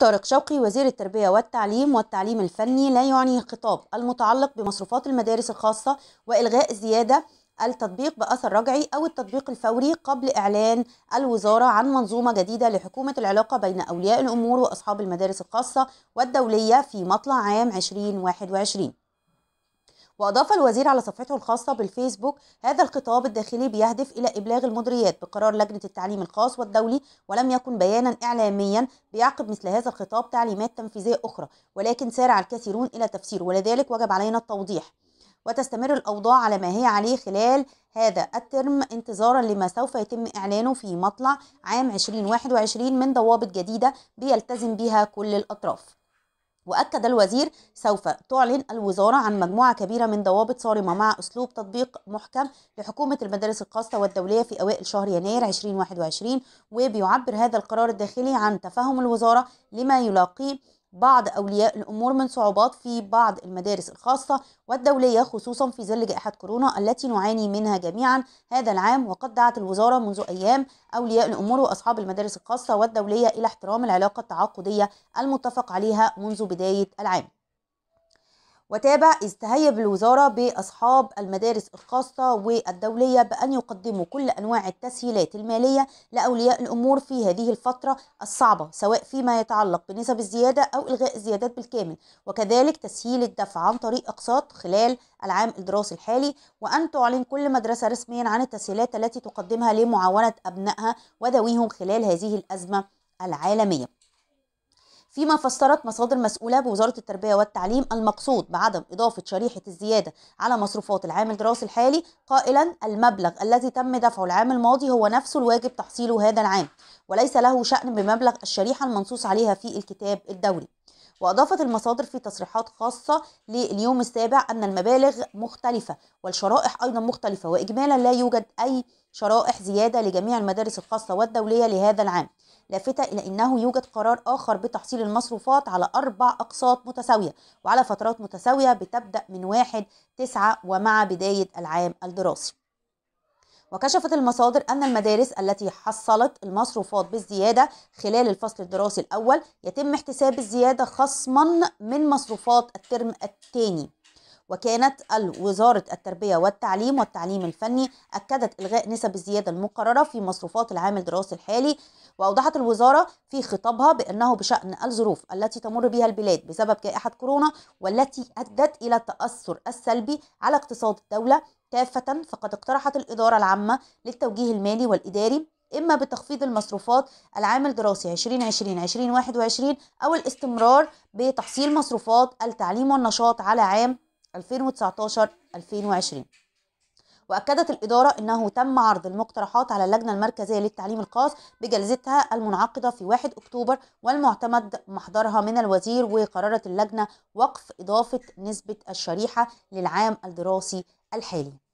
طارق شوقي وزير التربية والتعليم والتعليم الفني لا يعني الخطاب المتعلق بمصروفات المدارس الخاصة وإلغاء زيادة التطبيق بأثر رجعي أو التطبيق الفوري قبل إعلان الوزارة عن منظومة جديدة لحكومة العلاقة بين أولياء الأمور وأصحاب المدارس الخاصة والدولية في مطلع عام 2021 وأضاف الوزير على صفحته الخاصة بالفيسبوك هذا الخطاب الداخلي بيهدف إلى إبلاغ المدريات بقرار لجنة التعليم الخاص والدولي ولم يكن بيانا إعلاميا بيعقب مثل هذا الخطاب تعليمات تنفيذية أخرى ولكن سارع الكثيرون إلى تفسيره ولذلك وجب علينا التوضيح وتستمر الأوضاع على ما هي عليه خلال هذا الترم انتظارا لما سوف يتم إعلانه في مطلع عام 2021 من ضوابط جديدة بيلتزم بها كل الأطراف وأكد الوزير سوف تعلن الوزارة عن مجموعة كبيرة من ضوابط صارمة مع أسلوب تطبيق محكم لحكومة المدارس الخاصة والدولية في أوائل شهر يناير 2021 وبيعبر هذا القرار الداخلي عن تفهم الوزارة لما يلاقيه بعض أولياء الأمور من صعوبات في بعض المدارس الخاصة والدولية خصوصا في ظل جائحة كورونا التي نعاني منها جميعا هذا العام وقد دعت الوزارة منذ أيام أولياء الأمور وأصحاب المدارس الخاصة والدولية إلى احترام العلاقة التعاقدية المتفق عليها منذ بداية العام وتابع إذ تهيب الوزارة بأصحاب المدارس الخاصة والدولية بأن يقدموا كل أنواع التسهيلات المالية لأولياء الأمور في هذه الفترة الصعبة سواء فيما يتعلق بنسب الزيادة أو إلغاء الزيادات بالكامل وكذلك تسهيل الدفع عن طريق أقساط خلال العام الدراسي الحالي وأن تعلن كل مدرسة رسميا عن التسهيلات التي تقدمها لمعاونة أبنائها وذويهم خلال هذه الأزمة العالمية فيما فسرت مصادر مسؤولة بوزارة التربية والتعليم المقصود بعدم إضافة شريحة الزيادة على مصروفات العام الدراسي الحالي قائلا المبلغ الذي تم دفعه العام الماضي هو نفسه الواجب تحصيله هذا العام وليس له شأن بمبلغ الشريحة المنصوص عليها في الكتاب الدولي وأضافت المصادر في تصريحات خاصة لليوم السابع أن المبالغ مختلفة والشرائح أيضا مختلفة وإجمالا لا يوجد أي شرائح زيادة لجميع المدارس الخاصة والدولية لهذا العام لافتة إلى أنه يوجد قرار آخر بتحصيل المصروفات على أربع أقساط متساوية وعلى فترات متساوية بتبدأ من واحد تسعة ومع بداية العام الدراسي وكشفت المصادر أن المدارس التي حصلت المصروفات بالزيادة خلال الفصل الدراسي الأول يتم احتساب الزيادة خصما من مصروفات الترم الثاني وكانت وزارة التربية والتعليم والتعليم الفني أكدت إلغاء نسب الزيادة المقررة في مصروفات العام الدراسي الحالي وأوضحت الوزارة في خطابها بأنه بشأن الظروف التي تمر بها البلاد بسبب جائحة كورونا والتي أدت إلى التأثر السلبي على اقتصاد الدولة كافة فقد اقترحت الإدارة العامة للتوجيه المالي والإداري إما بتخفيض المصروفات العام الدراسي 2020-2021 أو الاستمرار بتحصيل مصروفات التعليم والنشاط على عام 2019-2020 وأكدت الإدارة أنه تم عرض المقترحات على اللجنة المركزية للتعليم الخاص بجلستها المنعقدة في 1 أكتوبر والمعتمد محضرها من الوزير وقررت اللجنة وقف إضافة نسبة الشريحة للعام الدراسي الحالي